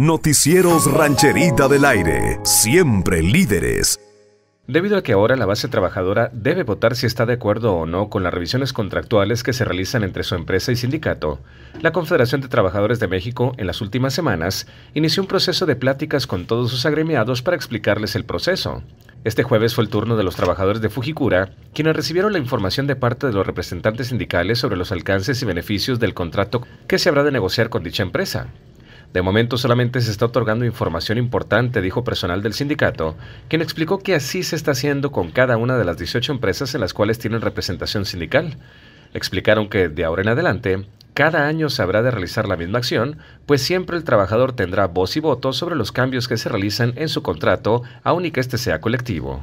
Noticieros Rancherita del Aire, siempre líderes. Debido a que ahora la base trabajadora debe votar si está de acuerdo o no con las revisiones contractuales que se realizan entre su empresa y sindicato, la Confederación de Trabajadores de México en las últimas semanas inició un proceso de pláticas con todos sus agremiados para explicarles el proceso. Este jueves fue el turno de los trabajadores de Fujikura, quienes recibieron la información de parte de los representantes sindicales sobre los alcances y beneficios del contrato que se habrá de negociar con dicha empresa. De momento solamente se está otorgando información importante, dijo personal del sindicato, quien explicó que así se está haciendo con cada una de las 18 empresas en las cuales tienen representación sindical. Explicaron que de ahora en adelante, cada año se habrá de realizar la misma acción, pues siempre el trabajador tendrá voz y voto sobre los cambios que se realizan en su contrato, aun y que este sea colectivo.